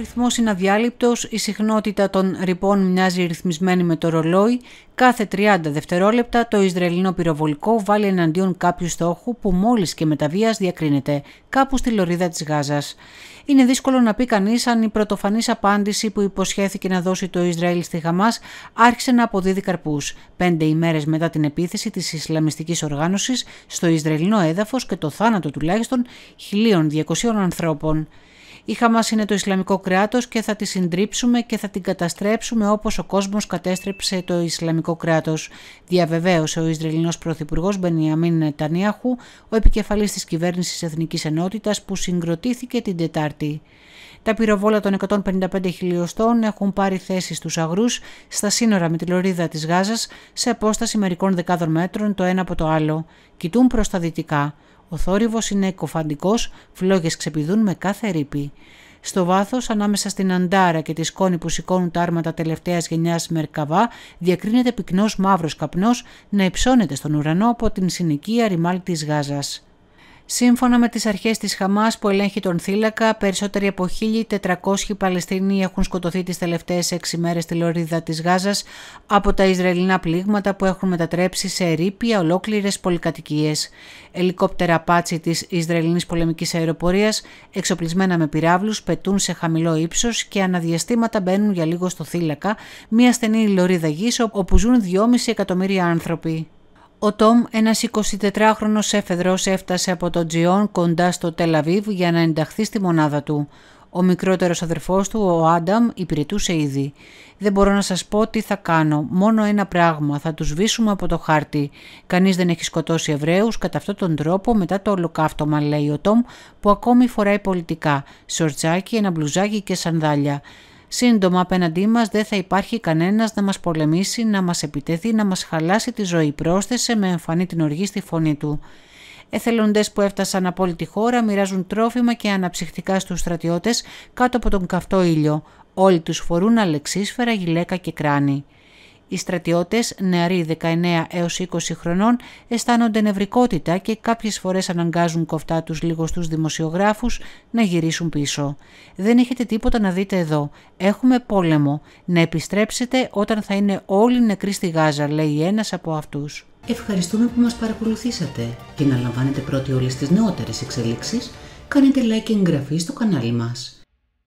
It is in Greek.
ρυθμός είναι αδιάλειπτος, η συχνότητα των ρηπών μοιάζει ρυθμισμένη με το ρολόι. Κάθε 30 δευτερόλεπτα το Ισραηλινό πυροβολικό βάλει εναντίον κάποιου στόχου που μόλις και μεταβίας διακρίνεται, κάπου στη λωρίδα της Γάζας. Είναι δύσκολο να πει κανείς αν η πρωτοφανής απάντηση που υποσχέθηκε να δώσει το Ισραήλ στη Χαμάς άρχισε να αποδίδει καρπούς, πέντε ημέρες μετά την επίθεση της Ισλαμιστικής Οργάνωσης στο Ισραηλινό έδαφος και το θάνατο τουλάχιστον 1.200 ανθρώπων. Η Χαμάς είναι το Ισλαμικό κράτος και θα τη συντρίψουμε και θα την καταστρέψουμε όπως ο κόσμος κατέστρεψε το Ισλαμικό κράτος. Διαβεβαίωσε ο Ισραηλινός Πρωθυπουργός Μπενιαμίν Νετανιάχου, ο επικεφαλής της κυβέρνησης Εθνικής Ενότητας που συγκροτήθηκε την Τετάρτη. Τα πυροβόλα των 155 χιλιοστών έχουν πάρει θέση στους αγρούς στα σύνορα με τη λωρίδα της Γάζας σε απόσταση μερικών δεκάδων μέτρων το ένα από το άλλο. Κοιτούν προς τα δυτικά. Ο θόρυβος είναι κοφαντικός, φλόγες ξεπηδούν με κάθε ρήπη. Στο βάθος, ανάμεσα στην αντάρα και τη σκόνη που σηκώνουν τα άρματα τελευταίας γενιάς Μερκαβά, διακρίνεται πυκνός μαύρος καπνός να υψώνεται στον ουρανό από την συνοικία ρημάλ της Γάζας. Σύμφωνα με τις αρχές της Χαμάς που ελέγχει τον θύλακα, περισσότεροι από 1.400 Παλαιστινοί έχουν σκοτωθεί τις τελευταίες 6 μέρες στη λωρίδα της Γάζας από τα Ισραηλινά πλήγματα που έχουν μετατρέψει σε ερήπια ολόκληρες πολυκατοικίες. Ελικόπτερα πάτσι της Ισραηλινής πολεμικής αεροπορίας, εξοπλισμένα με πυράβλους, πετούν σε χαμηλό ύψος και αναδιαστήματα μπαίνουν για λίγο στο θύλακα, μια στενή λωρίδα γης όπου ζουν 2,5 εκατομμύρια άνθρωποι. Ο Τόμ, ένας 24χρονος εφεδρός, έφτασε από τον Τζιόν κοντά στο Τελαβίβ για να ενταχθεί στη μονάδα του. Ο μικρότερος αδερφός του, ο Άνταμ, υπηρετούσε ήδη. «Δεν μπορώ να σας πω τι θα κάνω, μόνο ένα πράγμα, θα τους βήσουμε από το χάρτη. Κανείς δεν έχει σκοτώσει Εβραίους κατά αυτόν τον τρόπο μετά το ολοκαύτωμα», λέει ο Τόμ, που ακόμη φοράει πολιτικά, σορτσάκι, ένα μπλουζάκι και σανδάλια. Σύντομα απέναντί μας δεν θα υπάρχει κανένας να μας πολεμήσει, να μας επιτεθεί, να μας χαλάσει τη ζωή, πρόσθεσε με εμφανή την οργή στη φωνή του. Εθελοντές που έφτασαν από όλη τη χώρα μοιράζουν τρόφιμα και αναψυχτικά στους στρατιώτες κάτω από τον καυτό ήλιο. Όλοι τους φορούν αλεξίσφαιρα, γυλαίκα και κράνη. Οι στρατιώτες, νεαροί 19 έως 20 χρονών, αισθάνονται νευρικότητα και κάποιες φορές αναγκάζουν κοφτά τους λίγος στου δημοσιογράφους να γυρίσουν πίσω. Δεν έχετε τίποτα να δείτε εδώ. Έχουμε πόλεμο. Να επιστρέψετε όταν θα είναι όλοι νεκροί στη Γάζα, λέει ένας από αυτούς. Ευχαριστούμε που μας παρακολουθήσατε και να λαμβάνετε πρώτοι όλες τις νεότερες εξελίξεις. Κάνετε like και εγγραφή στο κανάλι μας.